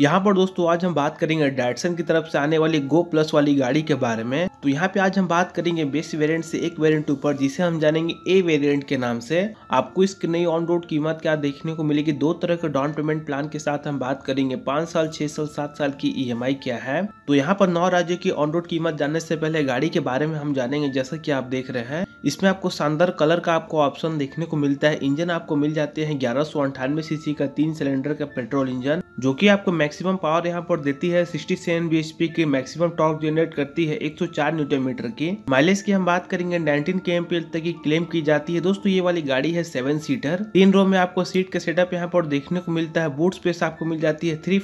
यहाँ पर दोस्तों आज हम बात करेंगे डैटसन की तरफ से आने वाली गो प्लस वाली गाड़ी के बारे में तो यहाँ पे आज हम बात करेंगे बेस वेरिएंट से एक वेरिएंट ऊपर जिसे हम जानेंगे ए वेरिएंट के नाम से आपको इसकी नई ऑन रोड कीमत क्या देखने को मिलेगी दो तरह के डाउन पेमेंट प्लान के साथ हम बात करेंगे पांच साल छह साल सात साल की ई e क्या है तो यहाँ पर नौ राज्यों की ऑन रोड कीमत जानने से पहले गाड़ी के बारे में हम जानेंगे जैसा की आप देख रहे हैं इसमें आपको शानदार कलर का आपको ऑप्शन देखने को मिलता है इंजन आपको मिल जाते हैं ग्यारह सौ अंठानवे सीसी का तीन सिलेंडर का पेट्रोल इंजन जो कि आपको मैक्सिमम पावर यहां पर देती है बी एच पी की मैक्सिमम टॉर्क जनरेट करती है 104 न्यूटन मीटर की माइलेज की हम बात करेंगे 19 के तक की क्लेम की जाती है दोस्तों ये वाली गाड़ी है सेवन सीटर तीन रो में आपको सीट का सेटअप यहाँ पर देखने को मिलता है बूट स्पेस आपको मिल जाती है थ्री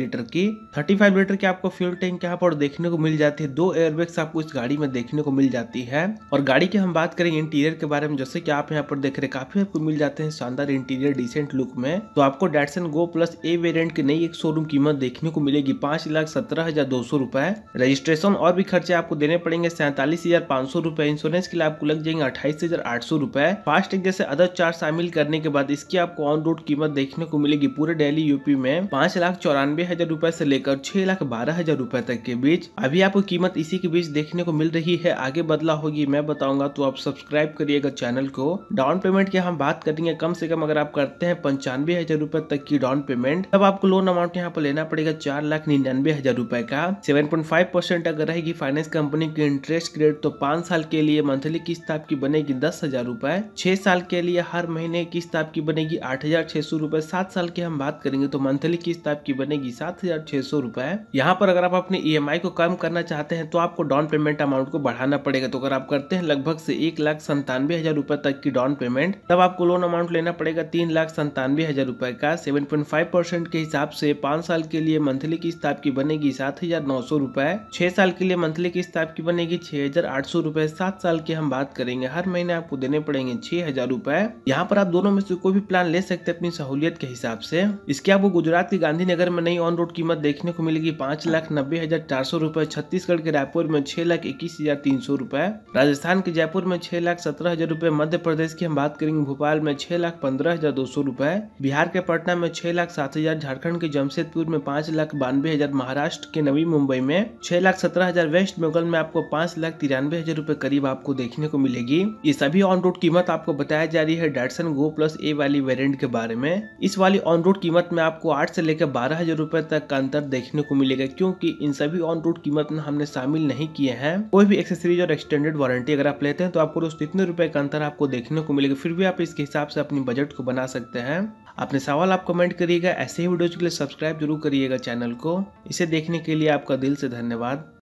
लीटर की थर्टी लीटर की आपको फ्यूल टैंक यहाँ पर देखने को मिल जाती है दो एयरबैग्स आपको इस गाड़ी में देखने को मिल जाती है और गाड़ी के हम हम बात करें इंटीरियर के बारे में जैसे कि आप यहाँ पर देख रहे काफी आपको मिल जाते हैं शानदार इंटीरियर डिसेंट लुक में तो आपको Datsun Go Plus A variant की नई एक शोरूम कीमत देखने को मिलेगी पांच लाख सत्रह हजार दो सौ रुपए रजिस्ट्रेशन और भी खर्चे आपको देने पड़ेंगे सैंतालीस हजार पांच सौ रुपए इंश्योरेंस के लिए आपको लग जाएंगे अट्ठाईस हजार आठ सौ रुपए फास्टैग जैसे अदर चार्ज शामिल करने के बाद इसकी आपको ऑन रोड कीमत देखने को मिलेगी पूरे डेली यूपी में पांच लाख चौरानवे हजार रूपए से लेकर छह लाख बारह हजार रूपए तक के बीच अभी आपको कीमत इसी के बीच देखने को मिल रही है आगे बदला होगी मैं बताऊंगा तो आप सब्सक्राइब करिएगा चैनल को डाउन पेमेंट की हम बात करेंगे कम से कम अगर आप करते हैं पंचानवे हजार रूपए तक की डाउन पेमेंट तब आपको लोन अमाउंट यहाँ पर लेना पड़ेगा चार लाख निन्यानवे हजार रूपए का सेवन पॉइंट फाइव परसेंट अगर रहेगी फाइनेंस कंपनी की इंटरेस्ट रेट तो पांच साल के लिए मंथली किस्त आपकी बनेगी दस हजार रूपए छह साल के लिए हर महीने किस्त आपकी बनेगी आठ हजार छह सौ रूपए सात साल की हम बात करेंगे तो मंथली किस्त आपकी बनेगी सात हजार छह सौ रूपए यहाँ पर अगर आप अपने ई e को कम करना चाहते हैं तो आपको डाउन पेमेंट अमाउंट को बढ़ाना पड़ेगा तो अगर आप करते हैं लगभग लगभग से एक लाख संतानवे हजार रूपए तक की डाउन पेमेंट तब आपको लोन अमाउंट लेना पड़ेगा तीन लाख संतानवे हजार रूपए का सेवन पॉइंट फाइव परसेंट के हिसाब से पाँच साल के लिए मंथली किस्त आपकी बनेगी सात हजार नौ सौ रूपए छह साल के लिए मंथली किस्त आपकी बनेगी छह हजार आठ सौ रूपए सात साल की हम बात करेंगे हर महीने आपको देने पड़ेंगे छह हजार रूपए यहाँ पर आप दोनों में से कोई भी प्लान ले सकते अपनी सहूलियत के हिसाब से इसके आपको गुजरात के गांधीनगर में नई ऑन रोड कीमत देखने को मिलेगी पाँच लाख नब्बे हजार चार सौ रूपए छत्तीसगढ़ के रायपुर में छह लाख इक्कीस हजार तीन सौ रूपए राजस्थान के जयपुर जयपुर में छह लाख सत्रह हजार रूपए मध्य प्रदेश की हम बात करेंगे भोपाल में छह लाख पंद्रह हजार दो सौ रूपए बिहार के पटना में छह लाख सात हजार झारखंड के जमशेदपुर में पांच लाख बानवे हजार महाराष्ट्र के नवी मुंबई में छह लाख सत्रह हजार वेस्ट बंगाल में आपको पांच लाख तिरानवे हजार रूपए करीब आपको देखने को मिलेगी ये सभी ऑन रोड कीमत आपको बताया जा रही है डेटसन गो प्लस ए वाली वेरियंट के बारे में इस वाली ऑन रोड कीमत में आपको आठ से लेकर बारह हजार रूपए तक का अंतर देखने को मिलेगा क्योंकि इन सभी ऑन रोड कीमत में हमने शामिल नहीं किए हैं कोई भी एक्सेसरीज और एक्सटेंडेड वारंटी अगर आप लेते लेते हैं तो आपको दोस्तों इतने रुपए का अंतर आपको देखने को मिलेगा फिर भी आप इसके हिसाब से अपनी बजट को बना सकते हैं अपने सवाल आप कमेंट करिएगा ऐसे ही वीडियोज के लिए सब्सक्राइब जरूर करिएगा चैनल को इसे देखने के लिए आपका दिल से धन्यवाद